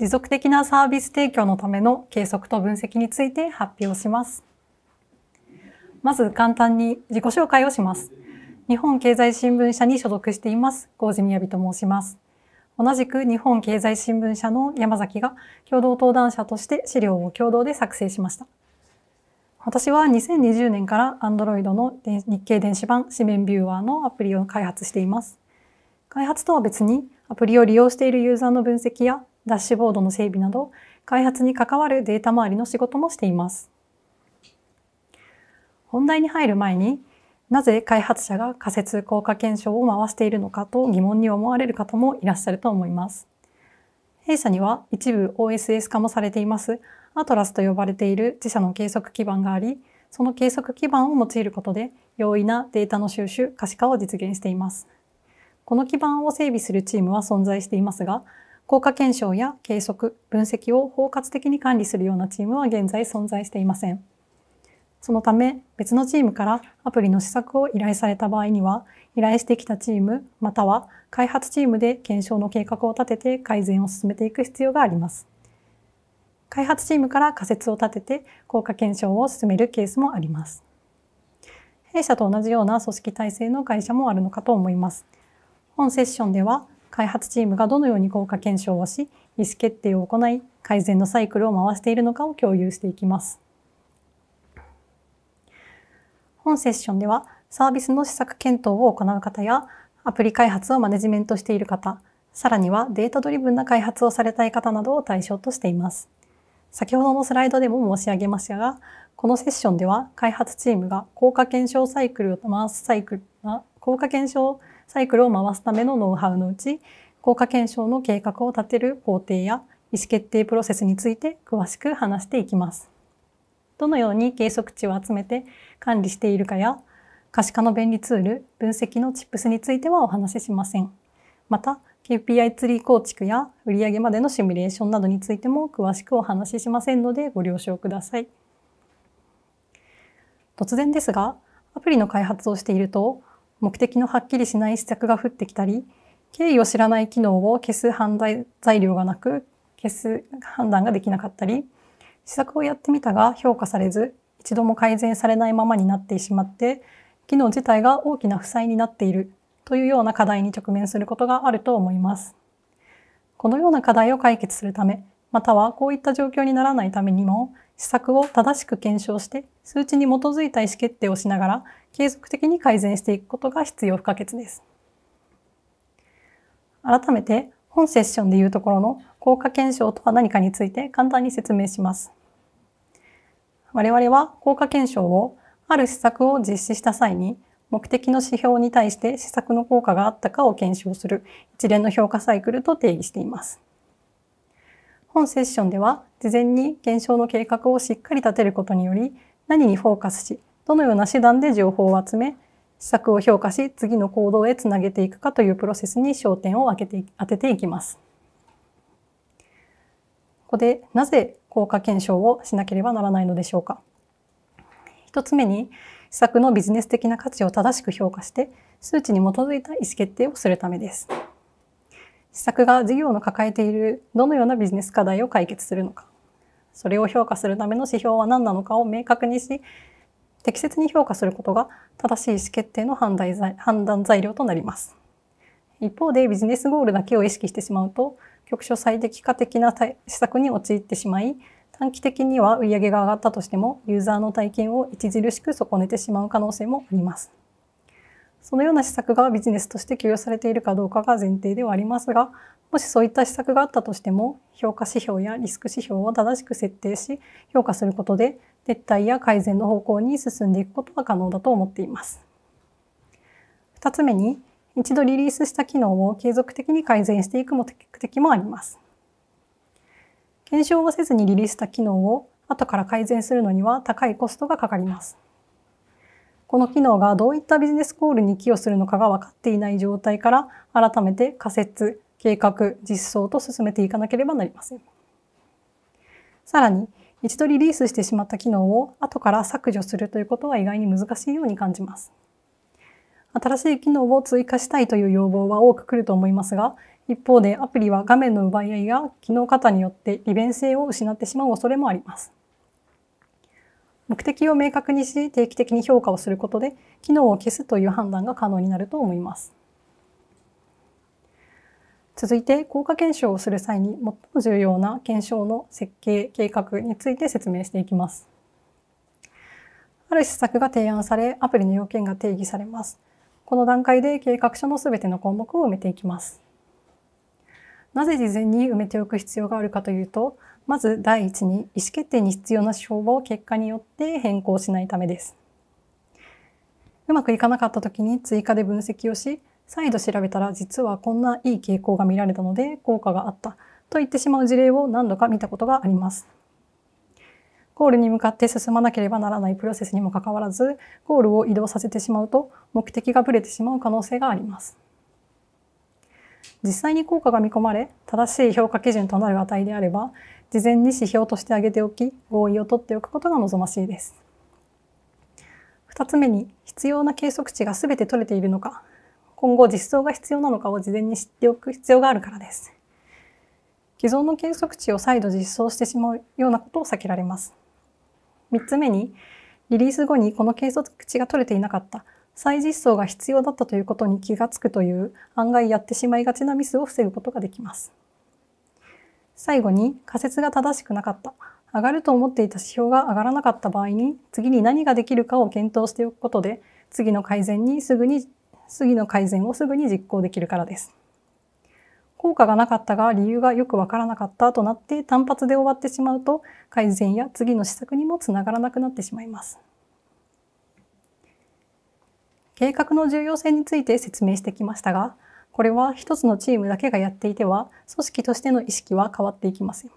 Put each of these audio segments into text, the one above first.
持続的なサービス提供のための計測と分析について発表します。まず簡単に自己紹介をします。日本経済新聞社に所属しています、郷地みやびと申します。同じく日本経済新聞社の山崎が共同登壇者として資料を共同で作成しました。私は2020年から Android の日経電子版紙面ビューワーのアプリを開発しています。開発とは別にアプリを利用しているユーザーの分析やダッシュボードの整備など、開発に関わるデータ周りの仕事もしています。本題に入る前に、なぜ開発者が仮説効果検証を回しているのかと疑問に思われる方もいらっしゃると思います。弊社には一部 OSS 化もされていますアトラスと呼ばれている自社の計測基盤があり、その計測基盤を用いることで容易なデータの収集、可視化を実現しています。この基盤を整備するチームは存在していますが、効果検証や計測、分析を包括的に管理するようなチームは現在存在していません。そのため、別のチームからアプリの施策を依頼された場合には、依頼してきたチーム、または開発チームで検証の計画を立てて改善を進めていく必要があります。開発チームから仮説を立てて効果検証を進めるケースもあります。弊社と同じような組織体制の会社もあるのかと思います。本セッションでは、開発チームがどのように効果検証をし、意思決定を行い、改善のサイクルを回しているのかを共有していきます。本セッションでは、サービスの施策検討を行う方や、アプリ開発をマネジメントしている方、さらにはデータドリブンな開発をされたい方などを対象としています。先ほどのスライドでも申し上げましたが、このセッションでは開発チームが効果検証サイクルを回すサイクル、効果検証サイクルを回すためのノウハウのうち、効果検証の計画を立てる工程や意思決定プロセスについて詳しく話していきます。どのように計測値を集めて管理しているかや、可視化の便利ツール、分析のチップスについてはお話ししません。また、KPI ツリー構築や売上までのシミュレーションなどについても詳しくお話ししませんのでご了承ください。突然ですが、アプリの開発をしていると、目的のはっきりしない施策が降ってきたり、経緯を知らない機能を消す判断材料がなく、消す判断ができなかったり、施策をやってみたが評価されず、一度も改善されないままになってしまって、機能自体が大きな負債になっているというような課題に直面することがあると思います。このような課題を解決するため、またはこういった状況にならないためにも、施策を正しく検証して数値に基づいた意思決定をしながら継続的に改善していくことが必要不可欠です。改めて本セッションでいうところの効果検証とは何かについて簡単に説明します。我々は効果検証をある施策を実施した際に目的の指標に対して施策の効果があったかを検証する一連の評価サイクルと定義しています。本セッションでは事前に検証の計画をしっかり立てることにより何にフォーカスしどのような手段で情報を集め施策を評価し次の行動へつなげていくかというプロセスに焦点を当てて当てていきます。ここでなぜ効果検証をしなければならないのでしょうか。1つ目に施策のビジネス的な価値を正しく評価して数値に基づいた意思決定をするためです。施策が事業の抱えているどのようなビジネス課題を解決するのか、それを評価するための指標は何なのかを明確にし、適切に評価することが正しい意思決定の判断材料となります。一方でビジネスゴールだけを意識してしまうと、局所最適化的な施策に陥ってしまい、短期的には売上が上がったとしても、ユーザーの体験を著しく損ねてしまう可能性もあります。そのような施策がビジネスとして許容されているかどうかが前提ではありますが、もしそういった施策があったとしても、評価指標やリスク指標を正しく設定し、評価することで、撤退や改善の方向に進んでいくことが可能だと思っています。二つ目に、一度リリースした機能を継続的に改善していく目的もあります。検証をせずにリリースした機能を後から改善するのには高いコストがかかります。この機能がどういったビジネスコールに寄与するのかが分かっていない状態から改めて仮説、計画、実装と進めていかなければなりません。さらに一度リリースしてしまった機能を後から削除するということは意外に難しいように感じます。新しい機能を追加したいという要望は多く来ると思いますが、一方でアプリは画面の奪い合いや機能型によって利便性を失ってしまう恐れもあります。目的を明確にし定期的に評価をすることで機能を消すという判断が可能になると思います。続いて効果検証をする際に最も重要な検証の設計計画について説明していきます。ある施策が提案されアプリの要件が定義されます。この段階で計画書のすべての項目を埋めていきます。なぜ事前に埋めておく必要があるかというとまず第一に意思決定に必要な手法を結果によって変更しないためです。うまくいかなかった時に追加で分析をし、再度調べたら実はこんないい傾向が見られたので効果があったと言ってしまう事例を何度か見たことがあります。ゴールに向かって進まなければならないプロセスにもかかわらず、ゴールを移動させてしまうと目的がぶれてしまう可能性があります。実際に効果が見込まれ、正しい評価基準となる値であれば、事前に指標として挙げておき合意を取っておくことが望ましいです。2つ目に必要な計測値が全て取れているのか今後実装が必要なのかを事前に知っておく必要があるからです。既存の計測値を再度実装してしまうようなことを避けられます。3つ目にリリース後にこの計測値が取れていなかった再実装が必要だったということに気がつくという案外やってしまいがちなミスを防ぐことができます。最後に仮説が正しくなかった、上がると思っていた指標が上がらなかった場合に、次に何ができるかを検討しておくことで、次の改善にすぐに、次の改善をすぐに実行できるからです。効果がなかったが理由がよくわからなかったとなって単発で終わってしまうと改善や次の施策にもつながらなくなってしまいます。計画の重要性について説明してきましたが、これは一つのチームだけがやっていては、組織としての意識は変わっていきません。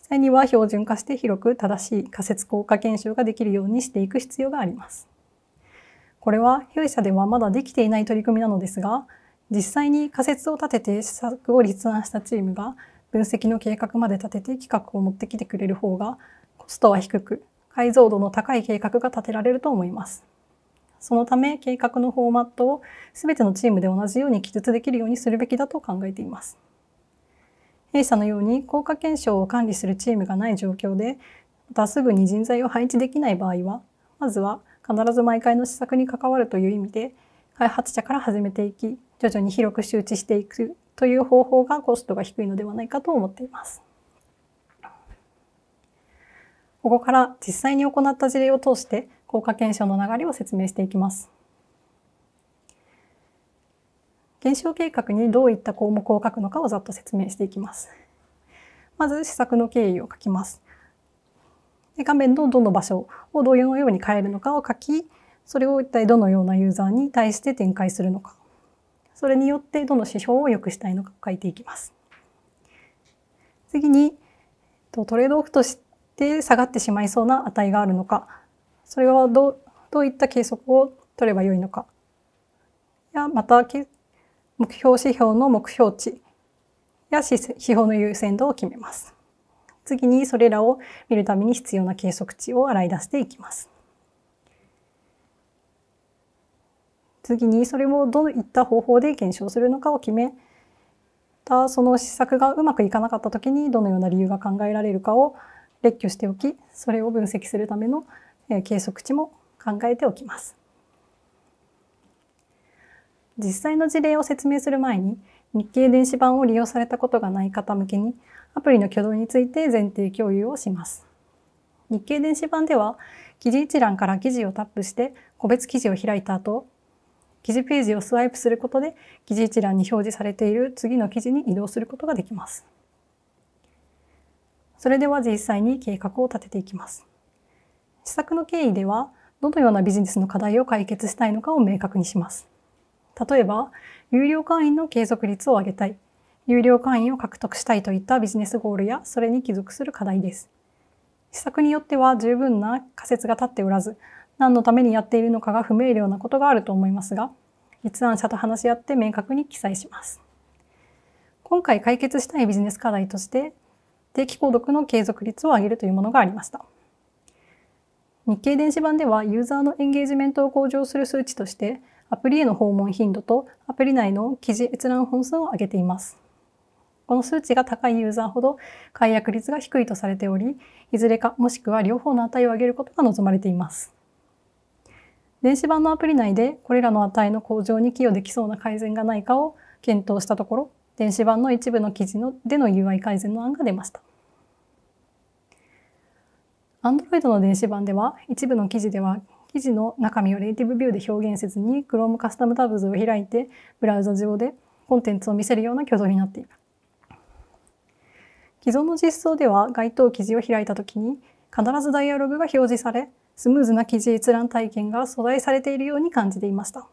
実際には標準化して広く正しい仮説効果検証ができるようにしていく必要があります。これは弊社ではまだできていない取り組みなのですが、実際に仮説を立てて施策を立案したチームが分析の計画まで立てて企画を持ってきてくれる方がコストは低く解像度の高い計画が立てられると思います。そのため計画のフォーマットを全てのチームで同じように記述できるようにするべきだと考えています。弊社のように効果検証を管理するチームがない状況で、またすぐに人材を配置できない場合は、まずは必ず毎回の施策に関わるという意味で、開発者から始めていき、徐々に広く周知していくという方法がコストが低いのではないかと思っています。ここから実際に行った事例を通して効果検証の流れを説明していきます。検証計画にどういった項目を書くのかをざっと説明していきます。まず施策の経緯を書きます。で画面のどの場所をどのように変えるのかを書き、それを一体どのようなユーザーに対して展開するのか、それによってどの指標を良くしたいのかを書いていきます。次にトレードオフとして下がってしまいそうな値があるのかそれはどどういった計測を取ればよいのかやまた目標指標の目標値や指標の優先度を決めます。次にそれらを見るために必要な計測値を洗い出していきます。次にそれをどういった方法で検証するのかを決めたその施策がうまくいかなかった時にどのような理由が考えられるかを列挙しておきそれを分析するための計測値も考えておきます。実際の事例を説明する前に日経電子版を利用されたことがない方向けにアプリの挙動について前提共有をします。日経電子版では記事一覧から記事をタップして個別記事を開いた後記事ページをスワイプすることで記事一覧に表示されている次の記事に移動することができます。それでは実際に計画を立てていきます。施策の経緯では、どのようなビジネスの課題を解決したいのかを明確にします。例えば、有料会員の継続率を上げたい、有料会員を獲得したいといったビジネスゴールや、それに帰属する課題です。施策によっては十分な仮説が立っておらず、何のためにやっているのかが不明瞭なことがあると思いますが、立案者と話し合って明確に記載します。今回解決したいビジネス課題として、定期購読の継続率を上げるというものがありました。日経電子版ではユーザーのエンゲージメントを向上する数値としてアプリへの訪問頻度とアプリ内の記事閲覧本数を上げています。この数値が高いユーザーほど解約率が低いとされており、いずれかもしくは両方の値を上げることが望まれています。電子版のアプリ内でこれらの値の向上に寄与できそうな改善がないかを検討したところ、電子版の一部の記事のでの UI 改善の案が出ました。Android の電子版では一部の記事では記事の中身をネイティブビューで表現せずに Chrome カスタムタブズを開いてブラウザ上でコンテンツを見せるような挙動になっている。既存の実装では該当記事を開いた時に必ずダイアログが表示されスムーズな記事閲覧体験が阻害されているように感じていました。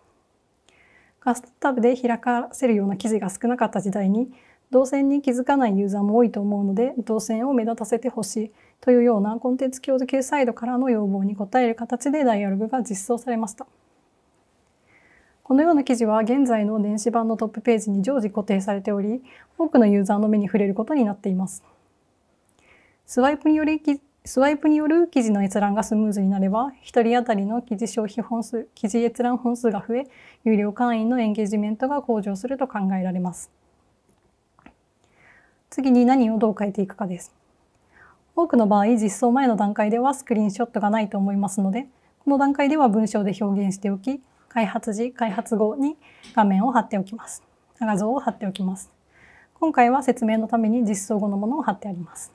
カスタムタブで開かせるような記事が少なかった時代に動線に気づかないユーザーも多いと思うので動線を目立たせてほしいというようなコンテンツ共育サイドからの要望に応える形でダイアログが実装されました。このような記事は現在の電子版のトップページに常時固定されており、多くのユーザーの目に触れることになっています。スワイプによスワイプによる記事の閲覧がスムーズになれば、1人当たりの記事消費本数、記事閲覧本数が増え、有料会員のエンゲージメントが向上すると考えられます。次に何をどう変えていくかです。多くの場合実装前の段階ではスクリーンショットがないと思いますのでこの段階では文章で表現しておき開発時開発後に画面を貼っておきます画像を貼っておきます今回は説明のために実装後のものを貼ってあります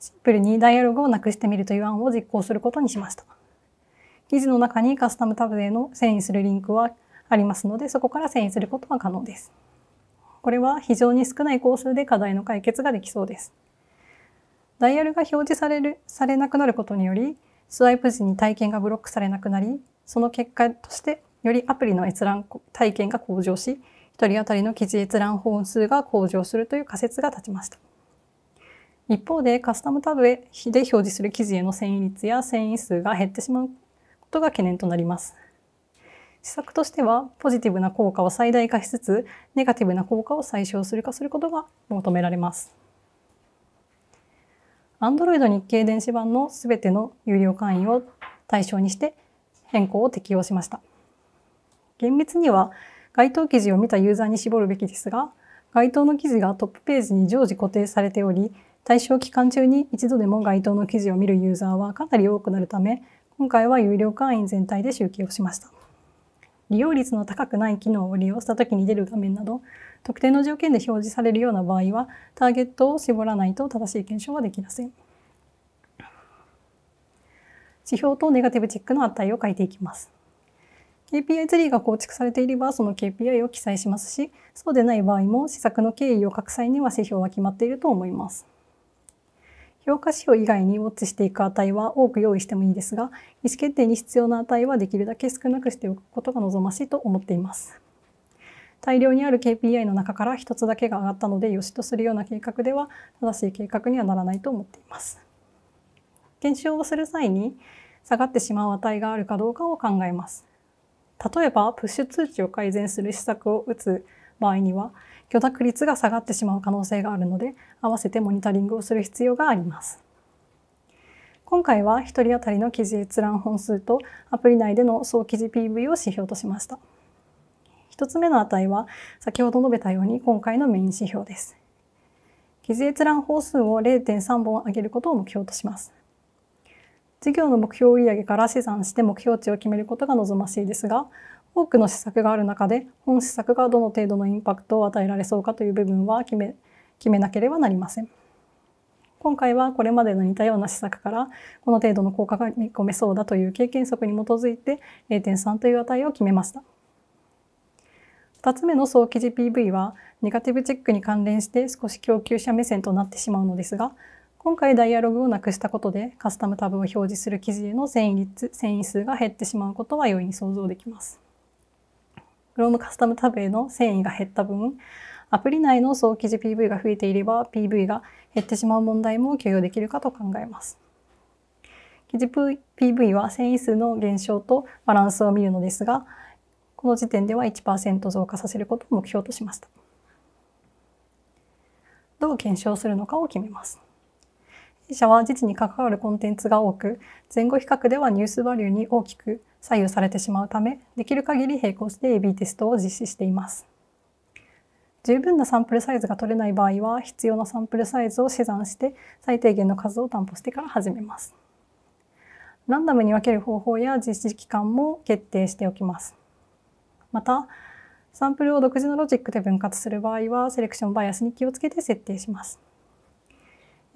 シンプルにダイアログをなくしてみるという案を実行することにしました記事の中にカスタムタブでの遷移するリンクはありますのでそこから遷移することは可能ですこれは非常に少ない工数で課題の解決ができそうですダイヤルが表示される、されなくなることにより、スワイプ時に体験がブロックされなくなり、その結果として、よりアプリの閲覧体験が向上し、1人当たりの記事閲覧本数が向上するという仮説が立ちました。一方で、カスタムタブで表示する記事への遷移率や遷移数が減ってしまうことが懸念となります。施策としては、ポジティブな効果を最大化しつつ、ネガティブな効果を最小する化することが求められます。Android 日経電子版の全ての有料会員を対象にして変更を適用しました。厳密には該当記事を見たユーザーに絞るべきですが、該当の記事がトップページに常時固定されており、対象期間中に一度でも該当の記事を見るユーザーはかなり多くなるため、今回は有料会員全体で集計をしました。利用率の高くない機能を利用した時に出る画面など特定の条件で表示されるような場合はターゲットを絞らないと正しい検証はできません指標とネガティブチェックの値を書いていきます KPI ツリーが構築されていればその KPI を記載しますしそうでない場合も施策の経緯を書く際には指標は決まっていると思います評価指標以外にウォッチしていく値は多く用意してもいいですが、意思決定に必要な値はできるだけ少なくしておくことが望ましいと思っています。大量にある KPI の中から1つだけが上がったので良しとするような計画では正しい計画にはならないと思っています。検証をする際に下がってしまう値があるかどうかを考えます。例えば、プッシュ通知を改善する施策を打つ場合には、許諾率が下がってしまう可能性があるので、合わせてモニタリングをする必要があります。今回は1人当たりの記事閲覧本数とアプリ内での総記事 PV を指標としました。1つ目の値は先ほど述べたように今回のメイン指標です。記事閲覧本数を0.3本上げることを目標とします。事業の目標売上から試算して目標値を決めることが望ましいですが、多くの施策がある中で本施策がどの程度のインパクトを与えられそうかという部分は決め決めなければなりません。今回はこれまでの似たような施策からこの程度の効果が見込めそうだという経験則に基づいて0.3という値を決めました。2つ目の早期 GPV はネガティブチェックに関連して少し供給者目線となってしまうのですが今回ダイアログをなくしたことでカスタムタブを表示する記事への遷移率遷移数が減ってしまうことは容易に想像できます。Chrome カスタムタブへの遷移が減った分、アプリ内の総記事 PV が増えていれば PV が減ってしまう問題も許容できるかと考えます。記事 PV は遷移数の減少とバランスを見るのですが、この時点では1%増加させることを目標としました。どう検証するのかを決めます。弊社は時事に関わるコンテンツが多く、前後比較ではニュースバリューに大きく左右されてしまうため、できる限り並行して AB テストを実施しています。十分なサンプルサイズが取れない場合は、必要なサンプルサイズを試算して、最低限の数を担保してから始めます。ランダムに分ける方法や実施期間も決定しておきます。また、サンプルを独自のロジックで分割する場合は、セレクションバイアスに気をつけて設定します。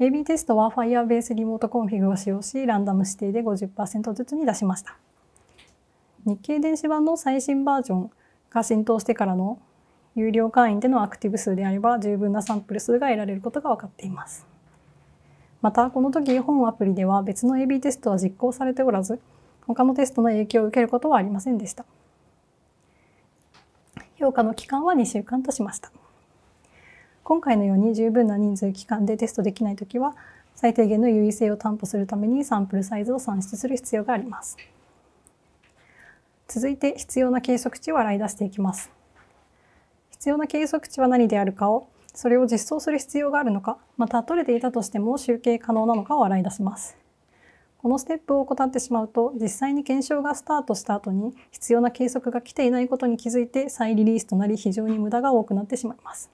AB テストは Firebase リモートコンフィグを使用し、ランダム指定で50%ずつに出しました。日経電子版の最新バージョンが浸透してからの有料会員でのアクティブ数であれば十分なサンプル数が得られることが分かっています。また、この時本アプリでは別の AB テストは実行されておらず、他のテストの影響を受けることはありませんでした。評価の期間は2週間としました。今回のように十分な人数期間でテストできない時は、最低限の優位性を担保するためにサンプルサイズを算出する必要があります。続いて必要な計測値を洗い出していきます。必要な計測値は何であるかを、それを実装する必要があるのか、また取れていたとしても集計可能なのかを洗い出します。このステップを怠ってしまうと、実際に検証がスタートした後に必要な計測が来ていないことに気づいて再リリースとなり非常に無駄が多くなってしまいます。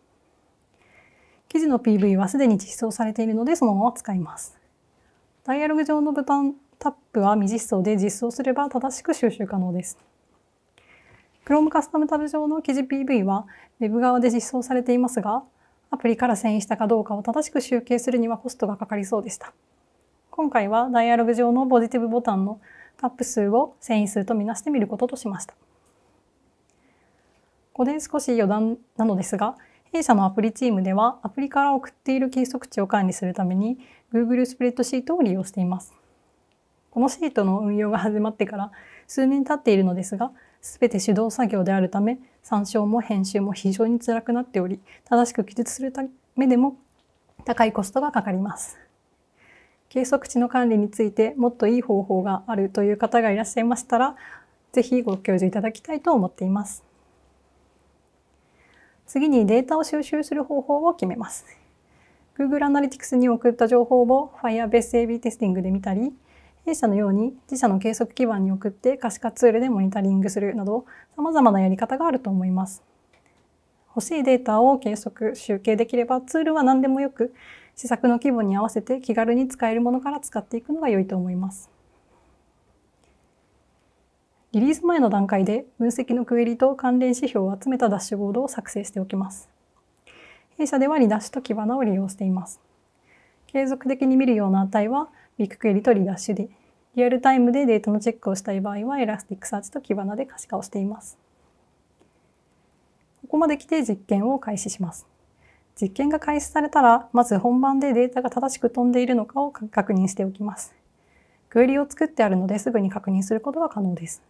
記事の PV はすでに実装されているのでそのまま使います。ダイアログ上のボタンタップは未実装で実装すれば正しく収集可能です。Chrome カスタムタブ上の記事 PV は Web 側で実装されていますが、アプリから遷移したかどうかを正しく集計するにはコストがかかりそうでした。今回は Dialog 上のポジティブボタンのタップ数を遷移数とみなしてみることとしました。ここで少し余談なのですが、弊社のアプリチームではアプリから送っている計測値を管理するために Google スプレッドシートを利用しています。このシートの運用が始まってから数年経っているのですが、すべて手動作業であるため、参照も編集も非常に辛くなっており、正しく記述するためでも高いコストがかかります。計測値の管理についてもっといい方法があるという方がいらっしゃいましたら、ぜひご教授いただきたいと思っています。次にデータを収集する方法を決めます。Google Analytics に送った情報を Firebase AB テスティングで見たり、弊社のように自社の計測基盤に送って可視化ツールでモニタリングするなど様々なやり方があると思います。欲しいデータを計測、集計できればツールは何でもよく施策の規模に合わせて気軽に使えるものから使っていくのが良いと思います。リリース前の段階で分析のクエリと関連指標を集めたダッシュボードを作成しておきます。弊社ではリダッシュとキバナを利用しています。継続的に見るような値はビッグクエリとリダッシュで、リアルタイムでデータのチェックをしたい場合は、エラスティックサーチとキバナで可視化をしています。ここまで来て実験を開始します。実験が開始されたら、まず本番でデータが正しく飛んでいるのかを確認しておきます。クエリを作ってあるのですぐに確認することが可能です。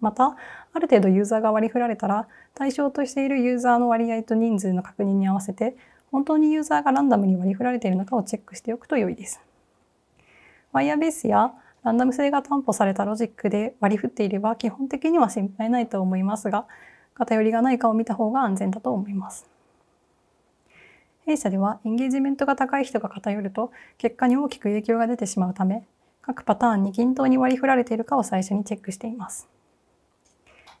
また、ある程度ユーザーが割り振られたら、対象としているユーザーの割合と人数の確認に合わせて、本当にユーザーがランダムに割り振られているのかをチェックしておくと良いです。ワイヤーベースやランダム性が担保されたロジックで割り振っていれば基本的には心配ないと思いますが、偏りがないかを見た方が安全だと思います。弊社ではエンゲージメントが高い人が偏ると結果に大きく影響が出てしまうため、各パターンに均等に割り振られているかを最初にチェックしています。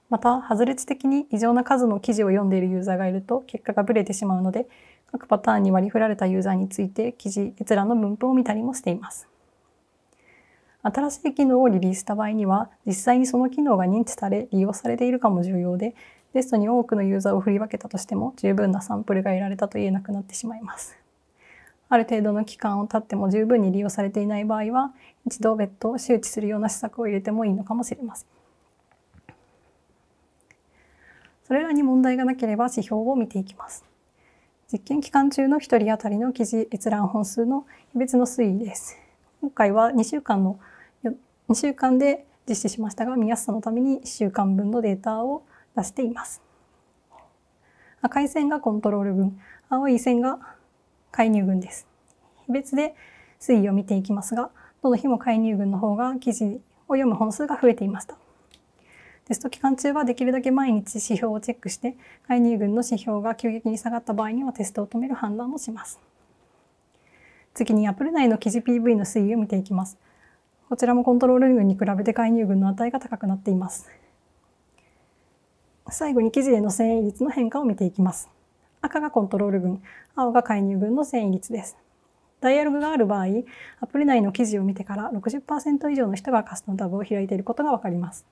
また、外値的に異常な数の記事を読んでいるユーザーがいると結果がブレてしまうので、各パターンに割り振られたユーザーについて記事閲覧の分布を見たりもしています。新しい機能をリリースした場合には、実際にその機能が認知され、利用されているかも重要で、テストに多くのユーザーを振り分けたとしても、十分なサンプルが得られたと言えなくなってしまいます。ある程度の期間を経っても十分に利用されていない場合は、一度別途周知するような施策を入れてもいいのかもしれません。それらに問題がなければ指標を見ていきます。実験期間中の1人当たりの記事閲覧本数の比別の推移です。今回は2週間の2週間で実施しましたが見やすさのために1週間分のデータを出しています。赤い線がコントロール群、青い線が介入群です。別で推移を見ていきますが、どの日も介入群の方が記事を読む本数が増えていました。テスト期間中はできるだけ毎日指標をチェックして、介入群の指標が急激に下がった場合にはテストを止める判断をします。次に Apple 内の記事 PV の推移を見ていきます。こちらもコントロール群に比べて介入群の値が高くなっています。最後に記事への繊維率の変化を見ていきます。赤がコントロール群、青が介入群の繊維率です。ダイアログがある場合、アプリ内の記事を見てから60%以上の人がカスタムタブを開いていることがわかります。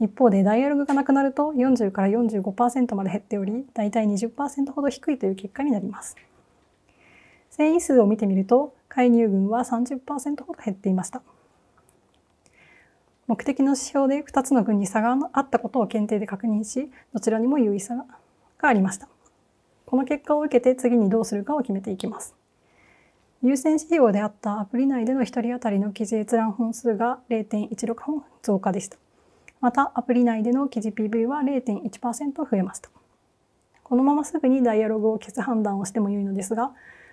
一方でダイアログがなくなると40から45%まで減っており、だいたい20%ほど低いという結果になります。繊維数を見てみると、介入群は30%ほど減っていました。目的の指標で2つの群に差があったことを検定で確認し、どちらにも有意差がありました。この結果を受けて次にどうするかを決めていきます。優先指標であったアプリ内での1人当たりの記事閲覧本数が0.16本増加でした。また、アプリ内での記事 PV は0.1%増えました。このまますぐにダイアログを消す判断をしても良いのですが、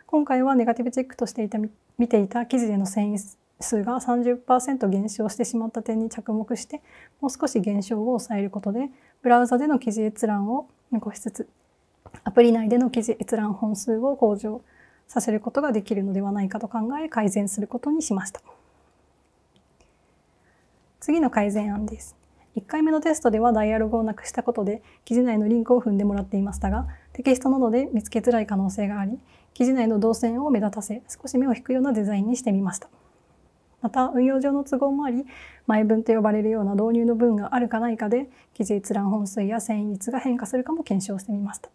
今回はネガティブチェックとしていた見ていた記事での遷移数が30%減少してしまった点に着目してもう少し減少を抑えることでブラウザでの記事閲覧を残しつつアプリ内での記事閲覧本数を向上させることができるのではないかと考え改善することにしました。次の改善案です。1回目のテストではダイアログをなくしたことで記事内のリンクを踏んでもらっていましたがテキストなどで見つけづらい可能性があり記事内の動線を目立たせ少し目を引くようなデザインにしてみました。また運用上の都合もあり前文と呼ばれるような導入の文があるかないかで記事閲覧本数や遷移率が変化するかも検証してみました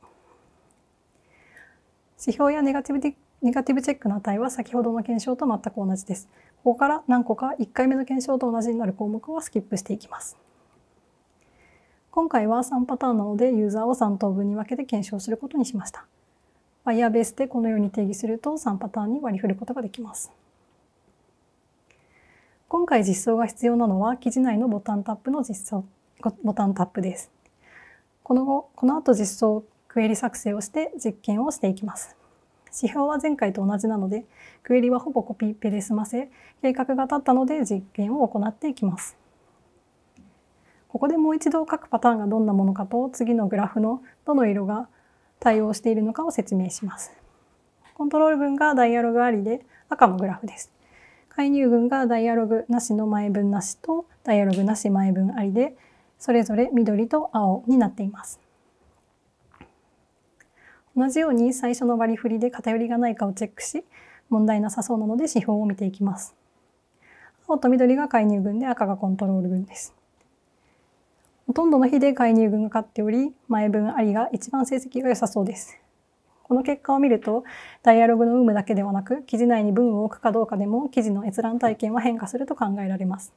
指標やネガティブネガティブチェックの値は先ほどの検証と全く同じですここから何個か1回目の検証と同じになる項目はスキップしていきます今回は3パターンなのでユーザーを3等分に分けて検証することにしました。ワイヤーベースでこのように定義すると3パターンに割り振ることができます。今回実装が必要なのは記事内のボタンタップの実装、ボタンタップです。この後、この後実装クエリ作成をして実験をしていきます。指標は前回と同じなので、クエリはほぼコピペで済ませ、計画が立ったので実験を行っていきます。ここでもう一度各パターンがどんなものかと次のグラフのどの色が対応しているのかを説明します。コントロール文がダイアログありで赤のグラフです。介入群がダイアログなしの前文なしとダイアログなし前文ありでそれぞれ緑と青になっています。同じように最初の割り振りで偏りがないかをチェックし問題なさそうなので指標を見ていきます。青と緑が介入群で赤がコントロール群です。ほとんどの日で介入群が勝っており前文ありが一番成績が良さそうです。この結果を見ると、ダイアログの有無だけではなく、記事内に文を置くかどうかでも記事の閲覧体験は変化すると考えられます。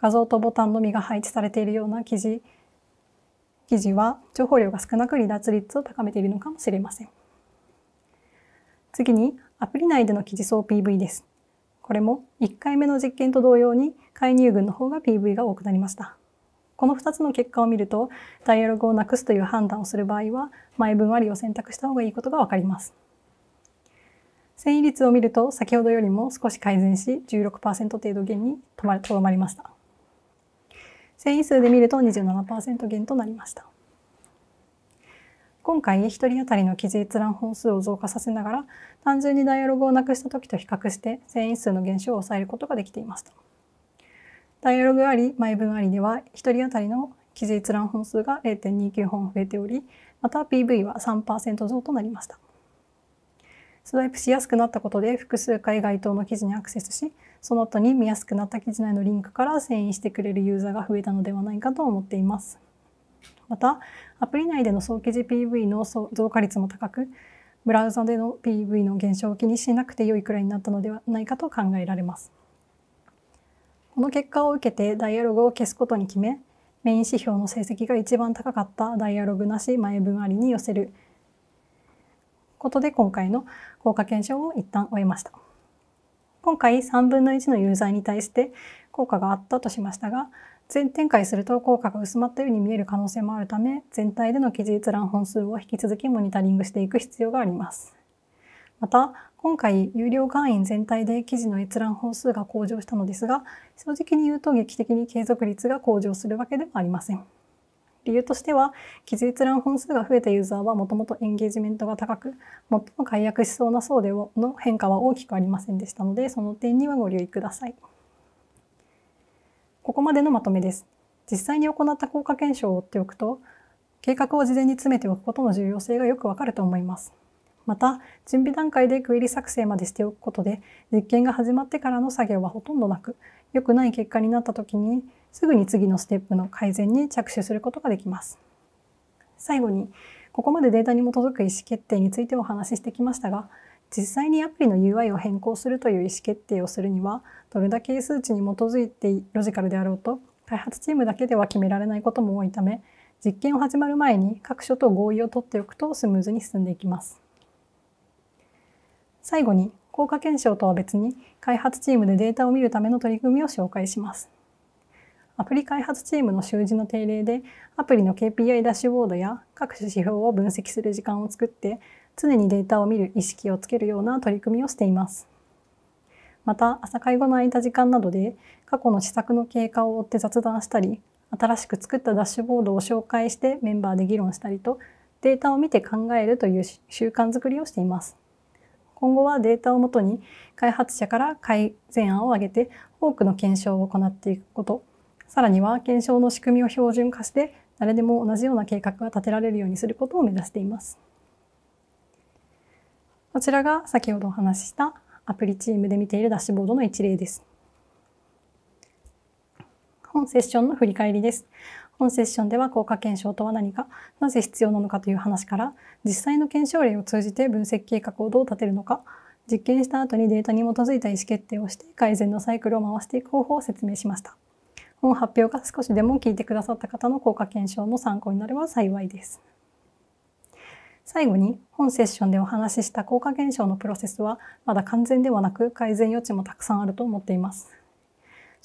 画像とボタンのみが配置されているような記事、記事は情報量が少なく離脱率を高めているのかもしれません。次に、アプリ内での記事層 PV です。これも1回目の実験と同様に介入群の方が PV が多くなりました。この2つの結果を見ると、ダイアログをなくすという判断をする場合は、前分割を選択した方がいいことがわかります。遷移率を見ると、先ほどよりも少し改善し、16%程度減にとまりました。遷移数で見ると27%減となりました。今回、1人当たりの記事閲覧本数を増加させながら、単純にダイアログをなくした時と比較して、遷移数の減少を抑えることができていました。ダイアログあり、毎分ありでは、1人当たりの記事閲覧本数が0.29本増えており、また PV は3%増となりました。スワイプしやすくなったことで複数回該当の記事にアクセスし、その後に見やすくなった記事内のリンクから遷移してくれるユーザーが増えたのではないかと思っています。また、アプリ内での総記事 PV の増加率も高く、ブラウザでの PV の減少を気にしなくて良いくらいになったのではないかと考えられます。この結果を受けてダイアログを消すことに決めメイン指標の成績が一番高かったダイアログなし前分ありに寄せることで今回の効果検証を一旦終えました。今回3分の1のユーザーに対して効果があったとしましたが全展開すると効果が薄まったように見える可能性もあるため全体での記事閲覧本数を引き続きモニタリングしていく必要があります。また今回、有料会員全体で記事の閲覧本数が向上したのですが、正直に言うと劇的に継続率が向上するわけではありません。理由としては、記事閲覧本数が増えたユーザーはもともとエンゲージメントが高く、最も解約しそうな層での変化は大きくありませんでしたので、その点にはご留意ください。ここまでのまとめです。実際に行った効果検証を追っておくと、計画を事前に詰めておくことの重要性がよくわかると思います。また、準備段階でクエリ作成までしておくことで、実験が始まってからの作業はほとんどなく、良くない結果になった時に、すぐに次のステップの改善に着手することができます。最後に、ここまでデータに基づく意思決定についてお話ししてきましたが、実際にアプリの UI を変更するという意思決定をするにはどれだけ数値に基づいてロジカルであろうと開発チームだけでは決められないことも多いため実験を始まる前に各所と合意を取っておくとスムーズに進んでいきます。最後に効果検証とは別に開発チームでデータを見るための取り組みを紹介します。アプリ開発チームの習字の定例でアプリの KPI ダッシュボードや各種指標を分析する時間を作って常にデータを見る意識をつけるような取り組みをしています。また朝会後の空いた時間などで過去の施策の経過を追って雑談したり新しく作ったダッシュボードを紹介してメンバーで議論したりとデータを見て考えるという習慣づくりをしています。今後はデータをもとに開発者から改善案を挙げて多くの検証を行っていくことさらには検証の仕組みを標準化して誰でも同じような計画が立てられるようにすることを目指していますこちらが先ほどお話ししたアプリチームで見ているダッシュボードの一例です本セッションの振り返りです本セッションでは効果検証とは何か、なぜ必要なのかという話から、実際の検証例を通じて分析計画をどう立てるのか、実験した後にデータに基づいた意思決定をして改善のサイクルを回していく方法を説明しました。本発表が少しでも聞いてくださった方の効果検証の参考になれば幸いです。最後に本セッションでお話しした効果検証のプロセスはまだ完全ではなく改善余地もたくさんあると思っています。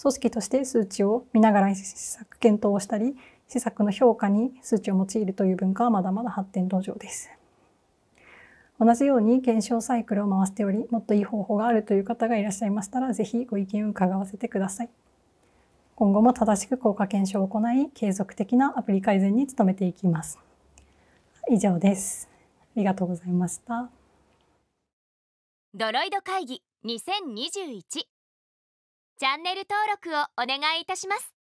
組織として数値を見ながら施策検討をしたり施策の評価に数値を用いるという文化はまだまだ発展途上です。同じように検証サイクルを回しておりもっといい方法があるという方がいらっしゃいましたらぜひご意見を伺わせてください。今後も正しく効果検証を行い継続的なアプリ改善に努めていきます。以上です。ありがとうございました。ドロイド会議2021チャンネル登録をお願いいたします